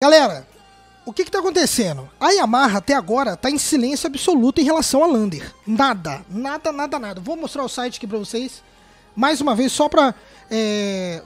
Galera, o que está acontecendo? A Yamaha até agora está em silêncio absoluto em relação a Lander. Nada, nada, nada, nada. Vou mostrar o site aqui para vocês. Mais uma vez, só para é,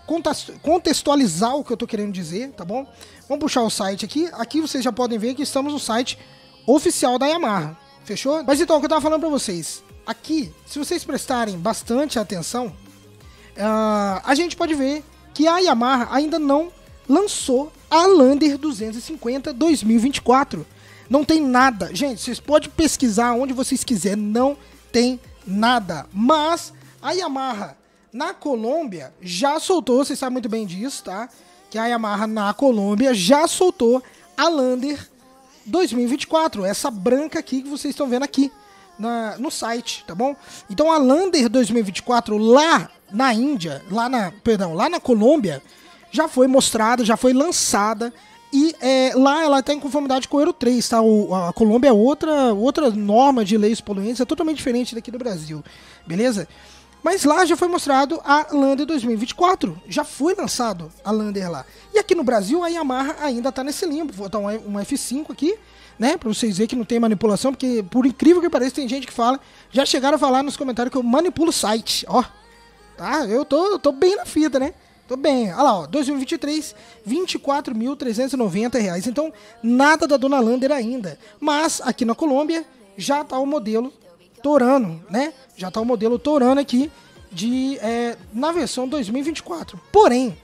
contextualizar o que eu estou querendo dizer, tá bom? Vamos puxar o site aqui. Aqui vocês já podem ver que estamos no site oficial da Yamaha. Fechou? Mas então, o que eu estava falando para vocês. Aqui, se vocês prestarem bastante atenção, uh, a gente pode ver que a Yamaha ainda não lançou a Lander 250 2024. Não tem nada. Gente, vocês podem pesquisar onde vocês quiserem, não tem nada. Mas a Yamaha na Colômbia já soltou, vocês sabem muito bem disso, tá? Que a Yamaha na Colômbia já soltou a Lander 2024, essa branca aqui que vocês estão vendo aqui na, no site, tá bom? Então a Lander 2024 lá na Índia, lá na, perdão, lá na Colômbia, já foi mostrada, já foi lançada. E é, lá ela está em conformidade com o Euro 3, tá? O, a Colômbia é outra, outra norma de leis poluentes, é totalmente diferente daqui do Brasil, beleza? Mas lá já foi mostrado a Lander 2024. Já foi lançado a Lander lá. E aqui no Brasil a Yamaha ainda está nesse limbo. Vou botar um, F5 aqui, né? Pra vocês verem que não tem manipulação, porque por incrível que pareça, tem gente que fala. Já chegaram a falar nos comentários que eu manipulo o site, ó. Tá? Eu tô, eu tô bem na fita, né? Tô bem. Olha lá, ó, 2023, 24.390 reais Então, nada da Dona Lander ainda. Mas, aqui na Colômbia, já tá o modelo Torano, né? Já tá o modelo Torano aqui de é, na versão 2024. Porém,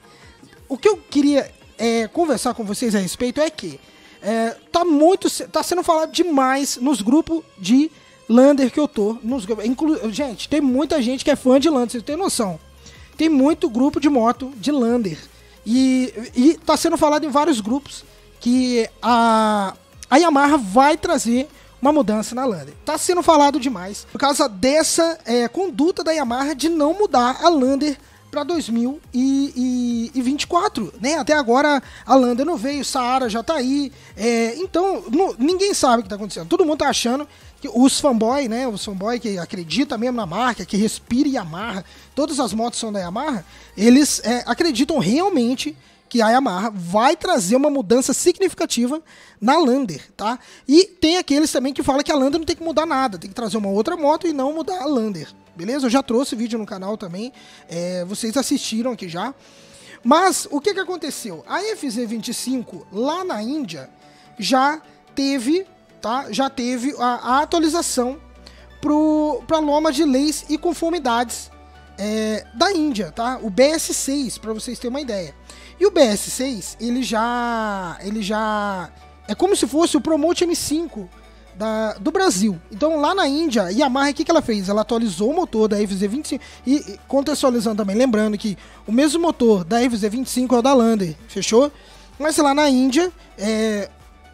o que eu queria é, conversar com vocês a respeito é que é, tá muito tá sendo falado demais nos grupos de Lander que eu tô. Nos, inclu, gente, tem muita gente que é fã de Lander, vocês têm noção tem muito grupo de moto de Lander. E, e tá sendo falado em vários grupos que a, a Yamaha vai trazer uma mudança na Lander. Tá sendo falado demais por causa dessa é, conduta da Yamaha de não mudar a Lander para 2024, né? Até agora a Lander não veio, Saara já tá aí, é, então ninguém sabe o que tá acontecendo. Todo mundo tá achando os fanboy, né? Os fanboy que acredita mesmo na marca, que respira Yamaha, todas as motos são da Yamaha, eles é, acreditam realmente que a Yamaha vai trazer uma mudança significativa na Lander, tá? E tem aqueles também que falam que a Lander não tem que mudar nada, tem que trazer uma outra moto e não mudar a Lander, beleza? Eu já trouxe vídeo no canal também, é, vocês assistiram aqui já. Mas o que, que aconteceu? A FZ25 lá na Índia já teve tá? já teve a, a atualização para a norma de leis e conformidades é, da Índia, tá? o BS6, para vocês terem uma ideia. E o BS6, ele já, ele já é como se fosse o Promote M5 da, do Brasil. Então lá na Índia, a Yamaha, o que, que ela fez? Ela atualizou o motor da FZ25 e, e contextualizando também, lembrando que o mesmo motor da FZ25 é o da Lander, fechou? Mas lá na Índia, é,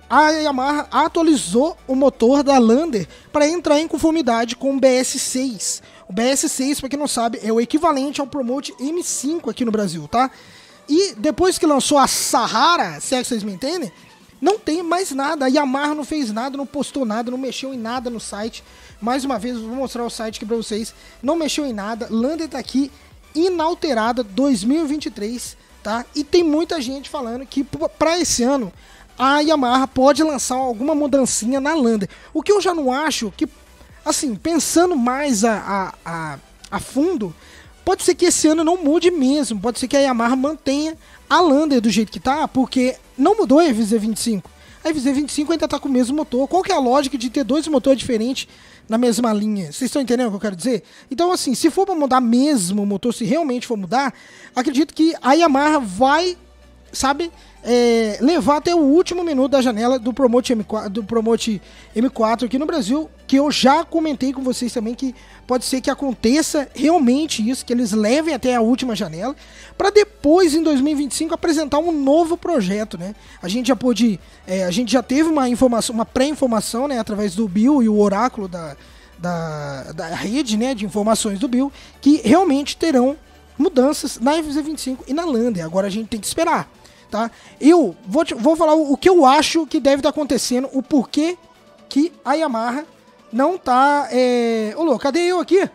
a Yamaha atualizou o motor da Lander para entrar em conformidade com o BS6. O BS6, para quem não sabe, é o equivalente ao Promote M5 aqui no Brasil, tá? E depois que lançou a Sahara, se é que vocês me entendem, não tem mais nada. A Yamaha não fez nada, não postou nada, não mexeu em nada no site. Mais uma vez, vou mostrar o site aqui para vocês. Não mexeu em nada. Lander tá aqui inalterada 2023, tá? E tem muita gente falando que para esse ano a ah, Yamaha pode lançar alguma mudancinha na Lander. O que eu já não acho que, assim, pensando mais a, a, a, a fundo, pode ser que esse ano não mude mesmo. Pode ser que a Yamaha mantenha a Lander do jeito que tá, porque não mudou a EVZ25. A EVZ25 ainda tá com o mesmo motor. Qual que é a lógica de ter dois motores diferentes na mesma linha? Vocês estão entendendo o que eu quero dizer? Então, assim, se for mudar mesmo o motor, se realmente for mudar, acredito que a Yamaha vai sabe, é, levar até o último minuto da janela do Promote, M4, do Promote M4 aqui no Brasil, que eu já comentei com vocês também que pode ser que aconteça realmente isso, que eles levem até a última janela, para depois, em 2025, apresentar um novo projeto, né? A gente já pôde, é, a gente já teve uma informação, uma pré-informação, né, através do Bill e o oráculo da, da, da rede, né, de informações do Bill, que realmente terão mudanças na FZ25 e na Lander. Agora a gente tem que esperar tá? Eu vou, te, vou falar o, o que eu acho que deve estar tá acontecendo, o porquê que a Yamaha não tá. É... cadê eu aqui?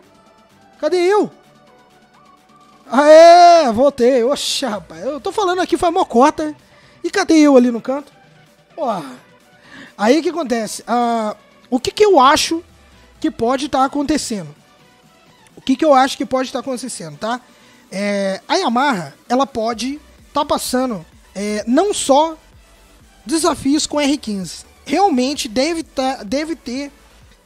Cadê eu? Aê, voltei. Oxa, rapaz. Eu tô falando aqui, foi mocota. E cadê eu ali no canto? Porra. Aí o que acontece? Ah, o que, que eu acho que pode estar tá acontecendo? O que, que eu acho que pode estar tá acontecendo, tá? É, a Yamaha, ela pode estar tá passando é, não só desafios com R15. Realmente deve, tá, deve ter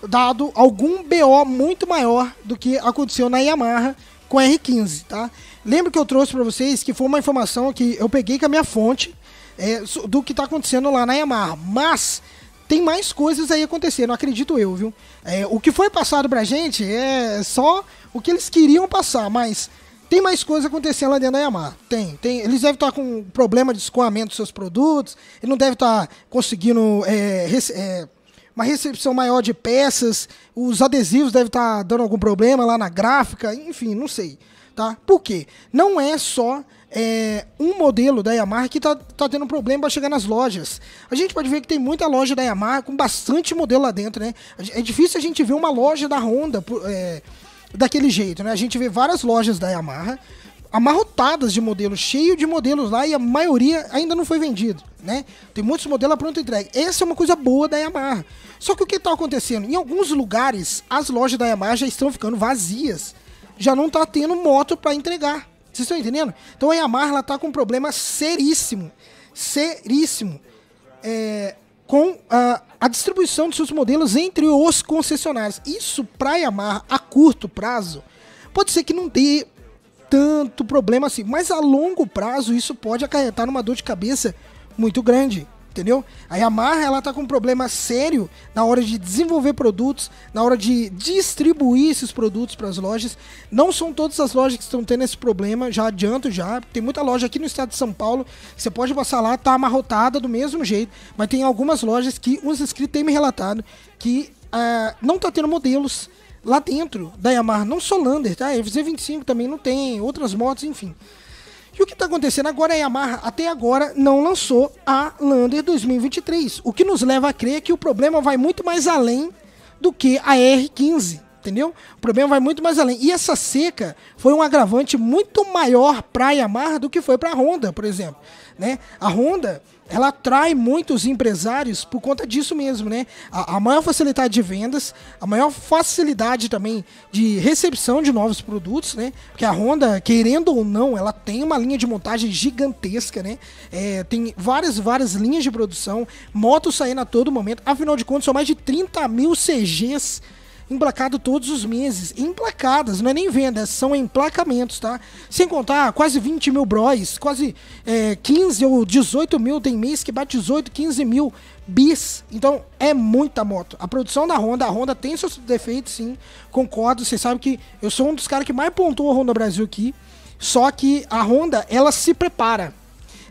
dado algum BO muito maior do que aconteceu na Yamaha com R15, tá? Lembro que eu trouxe para vocês que foi uma informação que eu peguei com a minha fonte é, do que está acontecendo lá na Yamaha, mas tem mais coisas aí acontecendo, acredito eu, viu? É, o que foi passado pra gente é só o que eles queriam passar, mas tem mais coisas acontecendo lá dentro da Yamaha. Tem, tem. Eles devem estar com problema de escoamento dos seus produtos. Eles não devem estar conseguindo é, rece é, uma recepção maior de peças. Os adesivos devem estar dando algum problema lá na gráfica. Enfim, não sei. Tá? Por quê? Não é só é, um modelo da Yamaha que está tá tendo um problema para chegar nas lojas. A gente pode ver que tem muita loja da Yamaha com bastante modelo lá dentro, né? É difícil a gente ver uma loja da Honda. É, daquele jeito, né? A gente vê várias lojas da Yamaha amarrotadas de modelos, cheio de modelos lá e a maioria ainda não foi vendido, né? Tem muitos modelos à pronta entrega. Essa é uma coisa boa da Yamaha. Só que o que está acontecendo? Em alguns lugares, as lojas da Yamaha já estão ficando vazias. Já não está tendo moto para entregar. Vocês estão entendendo? Então a Yamaha está com um problema seríssimo. Seríssimo. É, com a, ah, a distribuição de seus modelos entre os concessionários. Isso para a Yamaha a curto prazo pode ser que não dê tanto problema assim, mas a longo prazo isso pode acarretar numa dor de cabeça muito grande entendeu? A Yamaha ela tá com um problema sério na hora de desenvolver produtos, na hora de distribuir esses produtos para as lojas. Não são todas as lojas que estão tendo esse problema, já adianto já. Tem muita loja aqui no estado de São Paulo, você pode passar lá, tá amarrotada do mesmo jeito, mas tem algumas lojas que os inscritos têm me relatado que uh, não tá tendo modelos lá dentro da Yamaha, não só Lander, tá? FZ25 também não tem, outras motos, enfim. E o que está acontecendo agora é a Yamaha até agora não lançou a Lander 2023, o que nos leva a crer que o problema vai muito mais além do que a R15, entendeu? O problema vai muito mais além. E essa seca foi um agravante muito maior para a Yamaha do que foi para a Honda, por exemplo. Né? A Honda ela atrai muitos empresários por conta disso mesmo, né? A, a, maior facilidade de vendas, a maior facilidade também de recepção de novos produtos, né? Porque a Honda, querendo ou não, ela tem uma linha de montagem gigantesca, né? É, tem várias, várias linhas de produção, motos saindo a todo momento. Afinal de contas, são mais de 30 mil CGs emplacado todos os meses. Emplacadas, não é nem vendas, são emplacamentos, tá? Sem contar quase 20 mil bros, quase é, 15 ou 18 mil, tem mês que bate 18, 15 mil bis. Então é muita moto. A produção da Honda, a Honda tem seus defeitos, sim, concordo. Você sabe que eu sou um dos caras que mais pontuou a Honda Brasil aqui. Só que a Honda, ela se prepara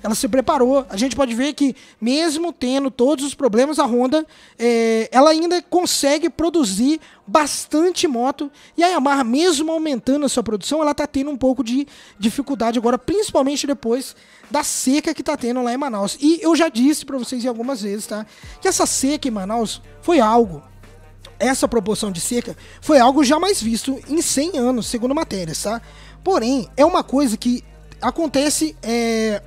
ela se preparou. A gente pode ver que, mesmo tendo todos os problemas, a Honda é, ela ainda consegue produzir bastante moto. E a Yamaha, mesmo aumentando a sua produção, ela está tendo um pouco de dificuldade agora, principalmente depois da seca que está tendo lá em Manaus. E eu já disse para vocês algumas vezes, tá? Que essa seca em Manaus foi algo essa proporção de seca foi algo jamais visto em 100 anos, segundo matérias, tá? Porém, é uma coisa que acontece é,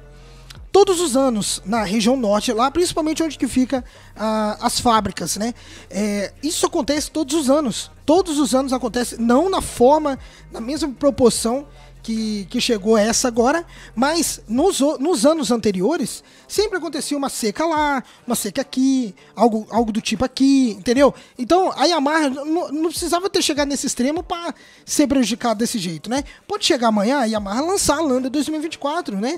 todos os anos na região norte, lá principalmente onde que fica ah, as fábricas, né? É, isso acontece todos os anos. Todos os anos acontece, não na forma, na mesma proporção que, que chegou a essa agora, mas nos, nos anos anteriores sempre acontecia uma seca lá, uma seca aqui, algo, algo do tipo aqui, entendeu? Então a Yamaha não, precisava ter chegado nesse extremo para ser prejudicado desse jeito, né? Pode chegar amanhã a Yamaha lançar a Landa 2024, né?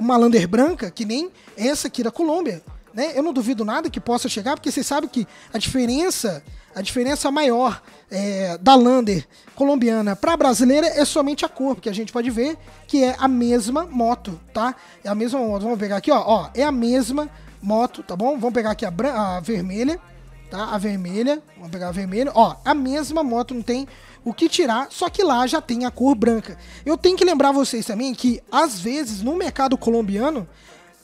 uma Lander branca, que nem essa aqui da Colômbia. Né? Eu não duvido nada que possa chegar, porque você sabe que a diferença, a diferença maior é, da Lander colombiana para a brasileira é somente a cor, porque a gente pode ver que é a mesma moto, tá? É a mesma moto. Vamos pegar aqui, ó, ó é a mesma moto, tá bom? Vamos pegar aqui a, a vermelha, tá? A vermelha, vamos pegar a vermelha, ó, a mesma moto, não tem o que tirar, só que lá já tem a cor branca. Eu tenho que lembrar vocês também que, às vezes, no mercado colombiano,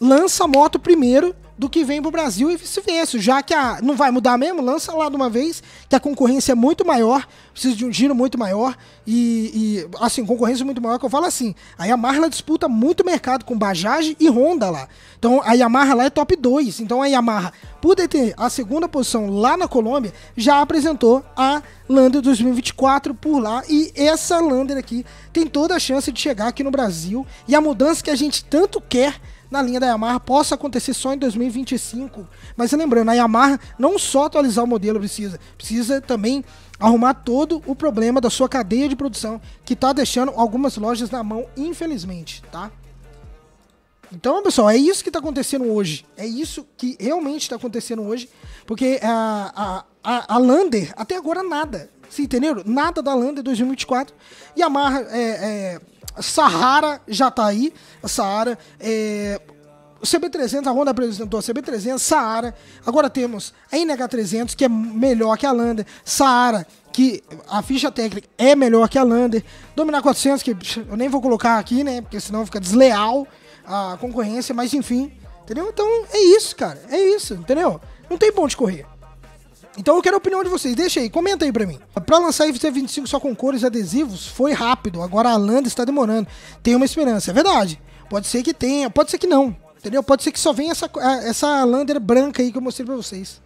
lança a moto primeiro do que vem pro Brasil e vice-versa. Já que a, não vai mudar mesmo, lança lá de uma vez, que a concorrência é muito maior, precisa de um giro muito maior. E, e assim, concorrência muito maior que eu falo assim. A Yamaha disputa muito mercado com Bajaj e Honda lá. Então a Yamaha lá é top 2. Então a Yamaha, por deter a segunda posição lá na Colômbia, já apresentou a Lander 2024 por lá. E essa Lander aqui tem toda a chance de chegar aqui no Brasil. E a mudança que a gente tanto quer na linha da Yamaha possa acontecer só em 2025. Mas lembrando, a Yamaha não só atualizar o modelo precisa, precisa também arrumar todo o problema da sua cadeia de produção, que está deixando algumas lojas na mão, infelizmente, tá? Então, pessoal, é isso que está acontecendo hoje. É isso que realmente está acontecendo hoje. Porque a, a, a, a Lander, até agora, nada. Você entenderam? Nada da Lander 2024. Yamaha é, é Sahara já tá aí. Sahara. É, CB300, a Honda apresentou a CB300, Saara. Agora temos a NH300, que é melhor que a Lander. Saara, que a ficha técnica é melhor que a Lander. Dominar 400, que eu nem vou colocar aqui, né? Porque senão fica desleal a concorrência, mas enfim. Entendeu? Então é isso, cara. É isso, entendeu? Não tem ponto de correr. Então eu quero a opinião de vocês. Deixa aí, comenta aí pra mim. Pra lançar IFC25 só com cores e adesivos, foi rápido. Agora a Landa está demorando. Tem uma esperança, é verdade. Pode ser que tenha, pode ser que não. Entendeu? Pode ser que só venha essa, essa Lander branca aí que eu mostrei pra vocês.